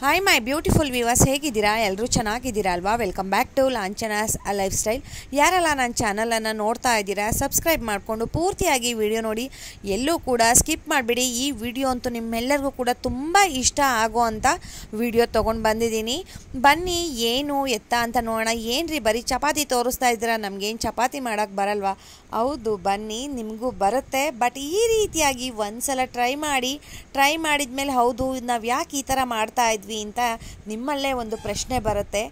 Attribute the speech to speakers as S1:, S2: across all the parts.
S1: hi my beautiful viewers ಹೇಗಿದ್ದೀರಾ ಎಲ್ಲರೂ ಚೆನ್ನಾಗಿದ್ದೀರಾ ಅಲ್ವಾ welcome back to Lanchana's lifestyle ಯಾರೆಲ್ಲ ನನ್ನ ಚಾನಲನ್ನು ನೋಡ್ತಾ ಇದ್ದೀರಾ ಸಬ್ಸ್ಕ್ರೈಬ್ ಮಾಡಿಕೊಂಡು ಪೂರ್ತಿಯಾಗಿ ವಿಡಿಯೋ ನೋಡಿ ಎಲ್ಲೂ ಕೂಡ ಸ್ಕಿಪ್ ಮಾಡಿಬಿಡಿ ಈ ವಿಡಿಯೋ ಅಂತೂ ನಿಮ್ಮೆಲ್ಲರಿಗೂ ಕೂಡ ತುಂಬ ಇಷ್ಟ ಆಗೋ ಅಂತ ವಿಡಿಯೋ ತೊಗೊಂಡು ಬಂದಿದ್ದೀನಿ ಬನ್ನಿ ಏನು ಎತ್ತ ಅಂತ ನೋಡೋಣ ಏನು ರೀ ಬರೀ ಚಪಾತಿ ತೋರಿಸ್ತಾ ಇದ್ದೀರಾ ನಮಗೇನು ಚಪಾತಿ ಮಾಡೋಕ್ಕೆ ಬರಲ್ವಾ ಹೌದು ಬನ್ನಿ ನಿಮಗೂ ಬರುತ್ತೆ ಬಟ್ ಈ ರೀತಿಯಾಗಿ ಒಂದು ಸಲ ಟ್ರೈ ಮಾಡಿ ಟ್ರೈ ಮಾಡಿದ ಮೇಲೆ ಹೌದು ನಾವು ಯಾಕೆ ಈ ಥರ ಮಾಡ್ತಾ ಇದ್ದೀವಿ ಮಾಡಿದ್ವಿ ಅಂತ ನಿಮ್ಮಲ್ಲೇ ಒಂದು ಪ್ರಶ್ನೆ ಬರುತ್ತೆ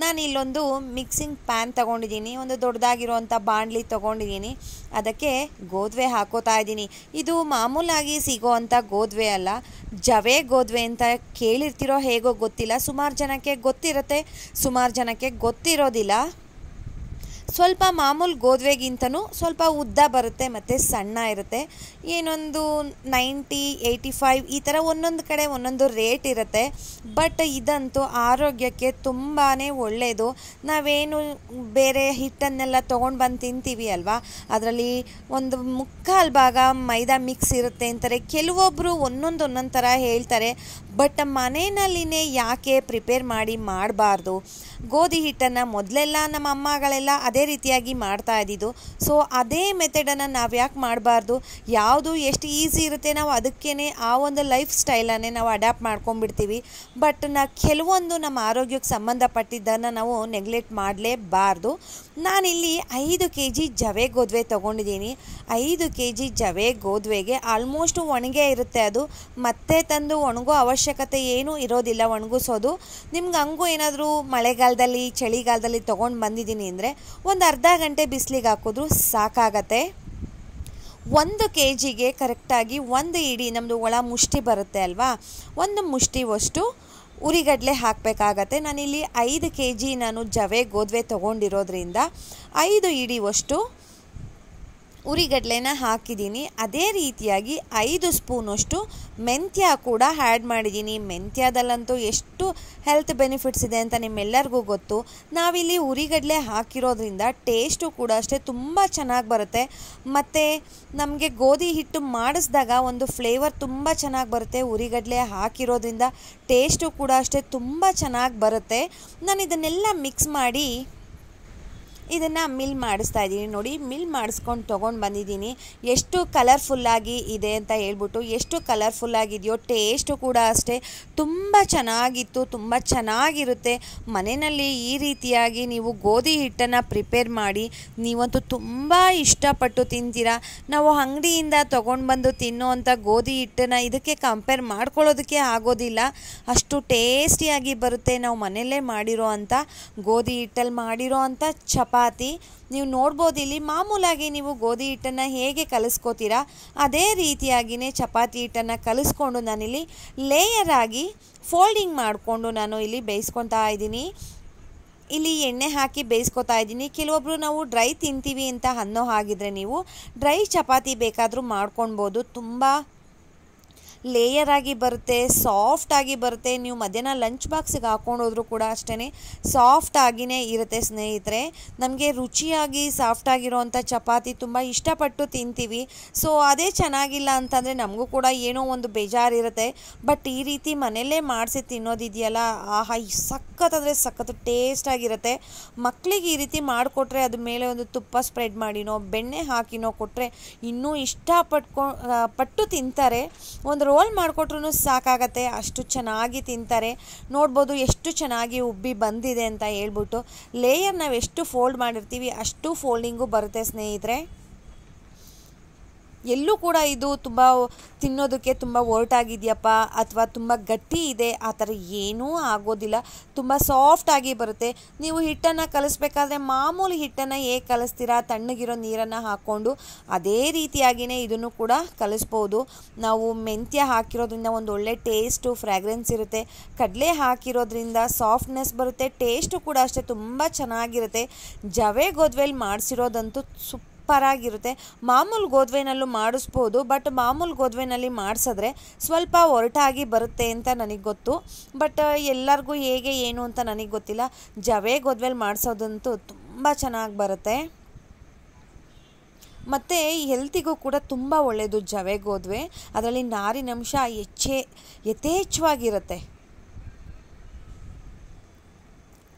S1: ನಾನು ಇಲ್ಲೊಂದು ಮಿಕ್ಸಿಂಗ್ ಪ್ಯಾನ್ ತೊಗೊಂಡಿದ್ದೀನಿ ಒಂದು ದೊಡ್ಡದಾಗಿರುವಂಥ ಬಾಣ್ಲಿ ತೊಗೊಂಡಿದ್ದೀನಿ ಅದಕ್ಕೆ ಗೋದ್ವೆ ಹಾಕೋತಾ ಇದ್ದೀನಿ ಇದು ಮಾಮೂಲಾಗಿ ಸಿಗೋವಂಥ ಗೋದ್ವೆ ಅಲ್ಲ ಜವೆ ಗೋದ್ವೆ ಅಂತ ಕೇಳಿರ್ತಿರೋ ಹೇಗೋ ಗೊತ್ತಿಲ್ಲ ಸುಮಾರು ಜನಕ್ಕೆ ಗೊತ್ತಿರುತ್ತೆ ಸುಮಾರು ಜನಕ್ಕೆ ಗೊತ್ತಿರೋದಿಲ್ಲ ಸ್ವಲ್ಪ ಮಾಮೂಲು ಗೋದ್ವೆಗಿಂತನೂ ಸ್ವಲ್ಪ ಉದ್ದ ಬರುತ್ತೆ ಮತ್ತು ಸಣ್ಣ ಇರುತ್ತೆ ಏನೊಂದು ನೈಂಟಿ ಏಯ್ಟಿ ಫೈವ್ ಈ ಥರ ಒಂದೊಂದು ಕಡೆ ಒಂದೊಂದು ರೇಟ್ ಇರುತ್ತೆ ಬಟ್ ಇದಂತೂ ಆರೋಗ್ಯಕ್ಕೆ ತುಂಬಾ ಒಳ್ಳೆಯದು ನಾವೇನು ಬೇರೆ ಹಿಟ್ಟನ್ನೆಲ್ಲ ತೊಗೊಂಡು ಬಂದು ತಿಂತೀವಿ ಅಲ್ವಾ ಅದರಲ್ಲಿ ಒಂದು ಮುಕ್ಕಾಲು ಭಾಗ ಮೈದಾ ಮಿಕ್ಸ್ ಇರುತ್ತೆ ಅಂತಾರೆ ಕೆಲವೊಬ್ಬರು ಒಂದೊಂದು ಒಂದೊಂದು ಥರ ಹೇಳ್ತಾರೆ ಬಟ್ ಮನೆಯಲ್ಲಿನೇ ಯಾಕೆ ಪ್ರಿಪೇರ್ ಮಾಡಿ ಮಾಡಬಾರ್ದು ಗೋಧಿ ಹಿಟ್ಟನ್ನು ಮೊದಲೆಲ್ಲ ನಮ್ಮ ಅಮ್ಮಗಳೆಲ್ಲ ಅದೇ ಅದೇ ರೀತಿಯಾಗಿ ಮಾಡ್ತಾ ಇದ್ದಿದ್ದು ಸೊ ಅದೇ ಮೆಥಡನ್ನು ನಾವು ಯಾಕೆ ಮಾಡಬಾರ್ದು ಯಾವುದು ಎಷ್ಟು ಈಸಿ ಇರುತ್ತೆ ನಾವು ಅದಕ್ಕೇ ಆ ಒಂದು ಲೈಫ್ ಸ್ಟೈಲನ್ನೇ ನಾವು ಅಡ್ಯಾಪ್ಟ್ ಮಾಡ್ಕೊಂಡ್ಬಿಡ್ತೀವಿ ಬಟ್ ನಾ ಕೆಲವೊಂದು ನಮ್ಮ ಆರೋಗ್ಯಕ್ಕೆ ಸಂಬಂಧಪಟ್ಟಿದ್ದನ್ನು ನಾವು ನೆಗ್ಲೆಕ್ಟ್ ಮಾಡಲೇಬಾರ್ದು ನಾನಿಲ್ಲಿ ಐದು ಕೆ ಜಿ ಜವೆ ಗೋದ್ವೆ ತೊಗೊಂಡಿದ್ದೀನಿ ಐದು ಕೆ ಜಿ ಜವೆ ಗೋದ್ವೆಗೆ ಆಲ್ಮೋಸ್ಟ್ ಒಣಗೇ ಇರುತ್ತೆ ಅದು ಮತ್ತೆ ತಂದು ಒಣಗೋ ಅವಶ್ಯಕತೆ ಏನೂ ಇರೋದಿಲ್ಲ ಒಣಗಿಸೋದು ನಿಮ್ಗೆ ಹಂಗೂ ಏನಾದರೂ ಮಳೆಗಾಲದಲ್ಲಿ ಚಳಿಗಾಲದಲ್ಲಿ ತೊಗೊಂಡು ಬಂದಿದ್ದೀನಿ ಅಂದರೆ ಒಂದು ಅರ್ಧ ಗಂಟೆ ಬಿಸಿಲಿಗೆ ಹಾಕಿದ್ರೂ ಸಾಕಾಗತ್ತೆ ಒಂದು ಕೆ ಜಿಗೆ ಕರೆಕ್ಟಾಗಿ ಒಂದು ಇಡೀ ನಮ್ಮದು ಒಳ ಮುಷ್ಟಿ ಬರುತ್ತೆ ಅಲ್ವಾ ಒಂದು ಮುಷ್ಟಿವಷ್ಟು ಉರಿಗಡಲೆ ಹಾಕಬೇಕಾಗತ್ತೆ ನಾನಿಲ್ಲಿ ಐದು ಕೆ ಜಿ ನಾನು ಜವೆ ಗೋದ್ವೆ ತೊಗೊಂಡಿರೋದ್ರಿಂದ ಐದು ವಷ್ಟು ಉರಿಗಡಲೆನ ಹಾಕಿದ್ದೀನಿ ಅದೇ ರೀತಿಯಾಗಿ ಐದು ಸ್ಪೂನಷ್ಟು ಮೆಂತ್ಯ ಕೂಡ ಆ್ಯಡ್ ಮಾಡಿದ್ದೀನಿ ಮೆಂತ್ಯದಲ್ಲಂತೂ ಎಷ್ಟು ಹೆಲ್ತ್ ಬೆನಿಫಿಟ್ಸ್ ಇದೆ ಅಂತ ನಿಮ್ಮೆಲ್ಲರಿಗೂ ಗೊತ್ತು ನಾವಿಲ್ಲಿ ಉರಿಗಡಲೆ ಹಾಕಿರೋದ್ರಿಂದ ಟೇಸ್ಟು ಕೂಡ ಅಷ್ಟೇ ತುಂಬ ಚೆನ್ನಾಗಿ ಬರುತ್ತೆ ಮತ್ತು ನಮಗೆ ಗೋಧಿ ಹಿಟ್ಟು ಮಾಡಿಸಿದಾಗ ಒಂದು ಫ್ಲೇವರ್ ತುಂಬ ಚೆನ್ನಾಗಿ ಬರುತ್ತೆ ಉರಿಗಡಲೆ ಹಾಕಿರೋದ್ರಿಂದ ಟೇಸ್ಟು ಕೂಡ ಅಷ್ಟೇ ತುಂಬ ಚೆನ್ನಾಗಿ ಬರುತ್ತೆ ನಾನು ಇದನ್ನೆಲ್ಲ ಮಿಕ್ಸ್ ಮಾಡಿ ಇದನ್ನು ಮಿಲ್ ಮಾಡಿಸ್ತಾ ಇದ್ದೀನಿ ನೋಡಿ ಮಿಲ್ ಮಾಡಿಸ್ಕೊಂಡು ತೊಗೊಂಡು ಬಂದಿದ್ದೀನಿ ಎಷ್ಟು ಕಲರ್ಫುಲ್ಲಾಗಿ ಇದೆ ಅಂತ ಹೇಳ್ಬಿಟ್ಟು ಎಷ್ಟು ಕಲರ್ಫುಲ್ಲಾಗಿದೆಯೋ ಟೇಸ್ಟು ಕೂಡ ಅಷ್ಟೇ ತುಂಬ ಚೆನ್ನಾಗಿತ್ತು ತುಂಬ ಚೆನ್ನಾಗಿರುತ್ತೆ ಮನೆಯಲ್ಲಿ ಈ ರೀತಿಯಾಗಿ ನೀವು ಗೋಧಿ ಹಿಟ್ಟನ್ನು ಪ್ರಿಪೇರ್ ಮಾಡಿ ನೀವಂತೂ ತುಂಬ ಇಷ್ಟಪಟ್ಟು ತಿಂತೀರಾ ನಾವು ಅಂಗಡಿಯಿಂದ ತೊಗೊಂಡು ಬಂದು ತಿನ್ನುವಂಥ ಗೋಧಿ ಹಿಟ್ಟನ್ನು ಇದಕ್ಕೆ ಕಂಪೇರ್ ಮಾಡ್ಕೊಳ್ಳೋದಕ್ಕೆ ಆಗೋದಿಲ್ಲ ಅಷ್ಟು ಟೇಸ್ಟಿಯಾಗಿ ಬರುತ್ತೆ ನಾವು ಮನೆಯಲ್ಲೇ ಮಾಡಿರೋ ಅಂಥ ಗೋಧಿ ಹಿಟ್ಟಲ್ಲಿ ಮಾಡಿರೋ ಅಂಥ ಚಪಾ ಚಪಾತಿ ನೀವು ನೋಡ್ಬೋದು ಇಲ್ಲಿ ಮಾಮೂಲಾಗಿ ನೀವು ಗೋಧಿ ಹಿಟ್ಟನ್ನು ಹೇಗೆ ಕಲಿಸ್ಕೋತೀರಾ ಅದೇ ರೀತಿಯಾಗಿಯೇ ಚಪಾತಿ ಹಿಟ್ಟನ್ನು ಕಲಿಸ್ಕೊಂಡು ನಾನಿಲ್ಲಿ ಲೇಯರ್ ಆಗಿ ಫೋಲ್ಡಿಂಗ್ ಮಾಡಿಕೊಂಡು ನಾನು ಇಲ್ಲಿ ಬೇಯಿಸ್ಕೊತಾ ಇದ್ದೀನಿ ಇಲ್ಲಿ ಎಣ್ಣೆ ಹಾಕಿ ಬೇಯಿಸ್ಕೊತಾ ಇದ್ದೀನಿ ಕೆಲವೊಬ್ಬರು ನಾವು ಡ್ರೈ ತಿಂತೀವಿ ಅಂತ ಅನ್ನೋ ಹಾಗಿದ್ರೆ ನೀವು ಡ್ರೈ ಚಪಾತಿ ಬೇಕಾದರೂ ಮಾಡ್ಕೊಳ್ಬೋದು ತುಂಬ ಲೇಯರ್ ಆಗಿ ಬರುತ್ತೆ ಸಾಫ್ಟ್ ಆಗಿ ಬರುತ್ತೆ ನೀವು ಮಧ್ಯಾಹ್ನ ಲಂಚ್ ಬಾಕ್ಸಿಗೆ ಹಾಕೊಂಡು ಹೋದರೂ ಕೂಡ ಅಷ್ಟೇ ಸಾಫ್ಟ್ ಆಗಿನೇ ಇರುತ್ತೆ ಸ್ನೇಹಿತರೆ ನಮಗೆ ರುಚಿಯಾಗಿ ಸಾಫ್ಟ್ ಆಗಿರೋವಂಥ ಚಪಾತಿ ತುಂಬ ಇಷ್ಟಪಟ್ಟು ತಿಂತೀವಿ ಸೊ ಅದೇ ಚೆನ್ನಾಗಿಲ್ಲ ಅಂತಂದರೆ ನಮಗೂ ಕೂಡ ಏನೋ ಒಂದು ಬೇಜಾರಿರುತ್ತೆ ಬಟ್ ಈ ರೀತಿ ಮನೆಯಲ್ಲೇ ಮಾಡಿಸಿ ತಿನ್ನೋದಿದೆಯಲ್ಲ ಆಹಾ ಸಖತ್ ಅಂದರೆ ಸಖತ್ ಟೇಸ್ಟಾಗಿರುತ್ತೆ ಮಕ್ಕಳಿಗೆ ಈ ರೀತಿ ಮಾಡಿಕೊಟ್ರೆ ಅದ್ರ ಮೇಲೆ ಒಂದು ತುಪ್ಪ ಸ್ಪ್ರೆಡ್ ಮಾಡಿನೋ ಬೆಣ್ಣೆ ಹಾಕಿನೋ ಕೊಟ್ಟರೆ ಇನ್ನೂ ಇಷ್ಟಪಟ್ಕೊ ಪಟ್ಟು ತಿಂತಾರೆ ಒಂದು ರೋಲ್ ಮಾಡಿಕೊಟ್ರೂ ಸಾಕಾಗತ್ತೆ ಅಷ್ಟು ಚೆನ್ನಾಗಿ ತಿಂತಾರೆ ನೋಡ್ಬೋದು ಎಷ್ಟು ಚೆನ್ನಾಗಿ ಉಬ್ಬಿ ಬಂದಿದೆ ಅಂತ ಹೇಳ್ಬಿಟ್ಟು ಲೇಯರ್ ನಾವು ಎಷ್ಟು ಫೋಲ್ಡ್ ಮಾಡಿರ್ತೀವಿ ಅಷ್ಟು ಫೋಲ್ಡಿಂಗು ಬರುತ್ತೆ ಸ್ನೇಹಿತರೆ ಎಲ್ಲೂ ಕೂಡ ಇದು ತುಂಬ ತಿನ್ನೋದಕ್ಕೆ ತುಂಬ ಒರ್ಟಾಗಿದೆಯಪ್ಪ ಅಥವಾ ತುಂಬ ಗಟ್ಟಿ ಇದೆ ಆ ಥರ ಏನೂ ಆಗೋದಿಲ್ಲ ತುಂಬ ಸಾಫ್ಟಾಗಿ ಬರುತ್ತೆ ನೀವು ಹಿಟ್ಟನ್ನು ಕಲಿಸ್ಬೇಕಾದ್ರೆ ಮಾಮೂಲಿ ಹಿಟ್ಟನ್ನು ಹೇಗೆ ಕಲಿಸ್ತೀರಾ ತಣ್ಣಗಿರೋ ನೀರನ್ನು ಹಾಕ್ಕೊಂಡು ಅದೇ ರೀತಿಯಾಗಿಯೇ ಇದನ್ನು ಕೂಡ ಕಲಿಸ್ಬೋದು ನಾವು ಮೆಂತ್ಯ ಹಾಕಿರೋದ್ರಿಂದ ಒಂದು ಒಳ್ಳೆ ಟೇಸ್ಟು ಫ್ರ್ಯಾಗ್ರೆನ್ಸ್ ಇರುತ್ತೆ ಕಡಲೆ ಹಾಕಿರೋದ್ರಿಂದ ಸಾಫ್ಟ್ನೆಸ್ ಬರುತ್ತೆ ಟೇಸ್ಟು ಕೂಡ ಅಷ್ಟೇ ತುಂಬ ಚೆನ್ನಾಗಿರುತ್ತೆ ಜವೆ ಗೋದ್ವೆಲ್ ಮಾಡಿಸಿರೋದಂತೂ ಸುಪ್ ಸೂಪರಾಗಿರುತ್ತೆ ಮಾಮೂಲು ಗೋದ್ವೆನಲ್ಲೂ ಮಾಡಿಸ್ಬೋದು ಬಟ್ ಮಾಮೂಲು ಗೋದ್ವೆನಲ್ಲಿ ಮಾಡಿಸಿದ್ರೆ ಸ್ವಲ್ಪ ಒರಟಾಗಿ ಬರುತ್ತೆ ಅಂತ ನನಗೆ ಗೊತ್ತು ಬಟ್ ಎಲ್ಲರಿಗೂ ಹೇಗೆ ಏನು ಅಂತ ನನಗೆ ಗೊತ್ತಿಲ್ಲ ಜವೆ ಗೋದ್ವೆಲಿ ಮಾಡಿಸೋದಂತೂ ತುಂಬ ಚೆನ್ನಾಗಿ ಬರುತ್ತೆ ಮತ್ತು ಹೆಲ್ತಿಗೂ ಕೂಡ ತುಂಬ ಒಳ್ಳೆಯದು ಜವೆ ಗೋದ್ವೆ ಅದರಲ್ಲಿ ನಾರಿನಂಶ ಹೆಚ್ಚೇ ಯಥೇಚ್ಛವಾಗಿರುತ್ತೆ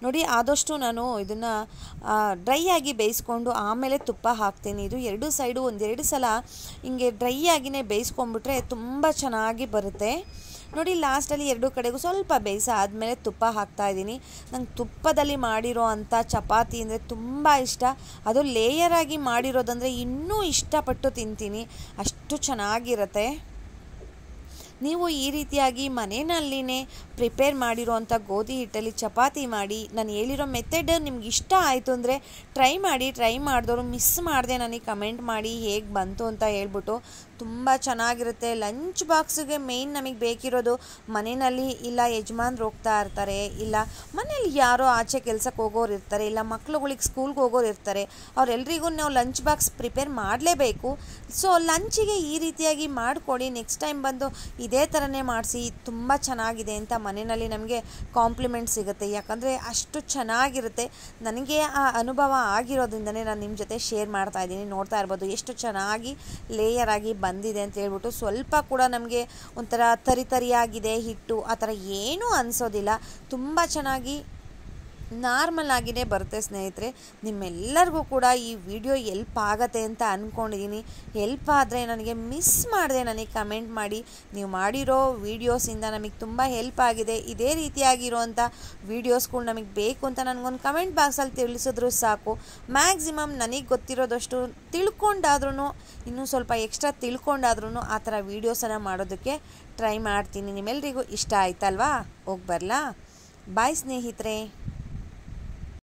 S1: ನೋಡಿ ಆದಷ್ಟು ನಾನು ಇದನ್ನು ಡ್ರೈ ಆಗಿ ಬೇಯಿಸ್ಕೊಂಡು ಆಮೇಲೆ ತುಪ್ಪ ಹಾಕ್ತೀನಿ ಇದು ಎರಡು ಸೈಡು ಒಂದೆರಡು ಸಲ ಹಿಂಗೆ ಡ್ರೈ ಆಗಿನೇ ಬೇಯಿಸ್ಕೊಂಡ್ಬಿಟ್ರೆ ತುಂಬ ಚೆನ್ನಾಗಿ ಬರುತ್ತೆ ನೋಡಿ ಲಾಸ್ಟಲ್ಲಿ ಎರಡು ಕಡೆಗೂ ಸ್ವಲ್ಪ ಬೇಯಿಸ ಆದಮೇಲೆ ತುಪ್ಪ ಹಾಕ್ತಾ ಇದ್ದೀನಿ ನಂಗೆ ತುಪ್ಪದಲ್ಲಿ ಮಾಡಿರೋ ಅಂಥ ಚಪಾತಿ ಅಂದರೆ ತುಂಬ ಇಷ್ಟ ಅದು ಲೇಯರಾಗಿ ಮಾಡಿರೋದಂದರೆ ಇನ್ನೂ ಇಷ್ಟಪಟ್ಟು ತಿಂತೀನಿ ಅಷ್ಟು ಚೆನ್ನಾಗಿರುತ್ತೆ ನೀವು ಈ ರೀತಿಯಾಗಿ ಮನೆಯಲ್ಲಿನೇ ಪ್ರಿಪೇರ್ ಮಾಡಿರೋವಂಥ ಗೋಧಿ ಹಿಟ್ಟಲ್ಲಿ ಚಪಾತಿ ಮಾಡಿ ನಾನು ಹೇಳಿರೋ ಮೆಥಡ್ ನಿಮ್ಗೆ ಇಷ್ಟ ಆಯಿತು ಅಂದರೆ ಟ್ರೈ ಮಾಡಿ ಟ್ರೈ ಮಾಡಿದವರು ಮಿಸ್ ಮಾಡಿದೆ ನನಗೆ ಕಮೆಂಟ್ ಮಾಡಿ ಹೇಗೆ ಬಂತು ಅಂತ ಹೇಳ್ಬಿಟ್ಟು ತುಂಬ ಚೆನ್ನಾಗಿರುತ್ತೆ ಲಂಚ್ ಬಾಕ್ಸಿಗೆ ಮೇಯ್ನ್ ನಮಗೆ ಬೇಕಿರೋದು ಮನೆಯಲ್ಲಿ ಇಲ್ಲ ಯಜಮಾನ್ರು ಹೋಗ್ತಾ ಇರ್ತಾರೆ ಇಲ್ಲ ಮನೇಲಿ ಯಾರೋ ಆಚೆ ಕೆಲಸಕ್ಕೆ ಹೋಗೋರು ಇರ್ತಾರೆ ಇಲ್ಲ ಮಕ್ಳುಗಳಿಗೆ ಸ್ಕೂಲ್ಗೆ ಹೋಗೋರು ಇರ್ತಾರೆ ಅವರೆಲ್ರಿಗೂ ನಾವು ಲಂಚ್ ಬಾಕ್ಸ್ ಪ್ರಿಪೇರ್ ಮಾಡಲೇಬೇಕು ಸೊ ಲಂಚಿಗೆ ಈ ರೀತಿಯಾಗಿ ಮಾಡಿಕೊಡಿ ನೆಕ್ಸ್ಟ್ ಟೈಮ್ ಬಂದು ಇದೇ ಥರನೇ ಮಾಡಿಸಿ ತುಂಬ ಚೆನ್ನಾಗಿದೆ ಅಂತ ಮನೆಯಲ್ಲಿ ನಮಗೆ ಕಾಂಪ್ಲಿಮೆಂಟ್ ಸಿಗುತ್ತೆ ಯಾಕಂದರೆ ಅಷ್ಟು ಚೆನ್ನಾಗಿರುತ್ತೆ ನನಗೆ ಆ ಅನುಭವ ಆಗಿರೋದ್ರಿಂದನೇ ನಾನು ನಿಮ್ಮ ಜೊತೆ ಶೇರ್ ಮಾಡ್ತಾ ಇದ್ದೀನಿ ನೋಡ್ತಾ ಇರ್ಬೋದು ಎಷ್ಟು ಚೆನ್ನಾಗಿ ಲೇಯರ್ ಆಗಿ ಬಂದಿದೆ ಅಂತ ಹೇಳ್ಬಿಟ್ಟು ಸ್ವಲ್ಪ ಕೂಡ ನಮಗೆ ಒಂಥರ ತರಿತರಿಯಾಗಿದೆ ಹಿಟ್ಟು ಆ ಥರ ಏನೂ ಅನಿಸೋದಿಲ್ಲ ತುಂಬ ಚೆನ್ನಾಗಿ ನಾರ್ಮಲ್ ಆಗಿನೇ ಬರುತ್ತೆ ಸ್ನೇಹಿತರೆ ನಿಮ್ಮೆಲ್ಲರಿಗೂ ಕೂಡ ಈ ವಿಡಿಯೋ ಎಲ್ಪ್ ಆಗತ್ತೆ ಅಂತ ಅಂದ್ಕೊಂಡಿದ್ದೀನಿ ಎಲ್ಪ್ ಆದರೆ ನನಗೆ ಮಿಸ್ ಮಾಡಿದೆ ನನಗೆ ಕಮೆಂಟ್ ಮಾಡಿ ನೀವು ಮಾಡಿರೋ ವೀಡಿಯೋಸಿಂದ ನಮಗೆ ತುಂಬ ಹೆಲ್ಪ್ ಆಗಿದೆ ಇದೇ ರೀತಿಯಾಗಿರುವಂಥ ವೀಡಿಯೋಸ್ಗಳು ನಮಗೆ ಬೇಕು ಅಂತ ನನಗೊಂದು ಕಮೆಂಟ್ ಬಾಕ್ಸಲ್ಲಿ ತಿಳಿಸಿದ್ರು ಸಾಕು ಮ್ಯಾಕ್ಸಿಮಮ್ ನನಗೆ ಗೊತ್ತಿರೋದಷ್ಟು ತಿಳ್ಕೊಂಡಾದ್ರೂ ಇನ್ನೂ ಸ್ವಲ್ಪ ಎಕ್ಸ್ಟ್ರಾ ತಿಳ್ಕೊಂಡಾದ್ರೂ ಆ ಥರ ವೀಡಿಯೋಸನ್ನು ಮಾಡೋದಕ್ಕೆ ಟ್ರೈ ಮಾಡ್ತೀನಿ ನಿಮ್ಮೆಲ್ಲರಿಗೂ ಇಷ್ಟ ಆಯ್ತಲ್ವಾ ಹೋಗಿ ಬರಲಾ ಬಾಯ್ ಸ್ನೇಹಿತರೆ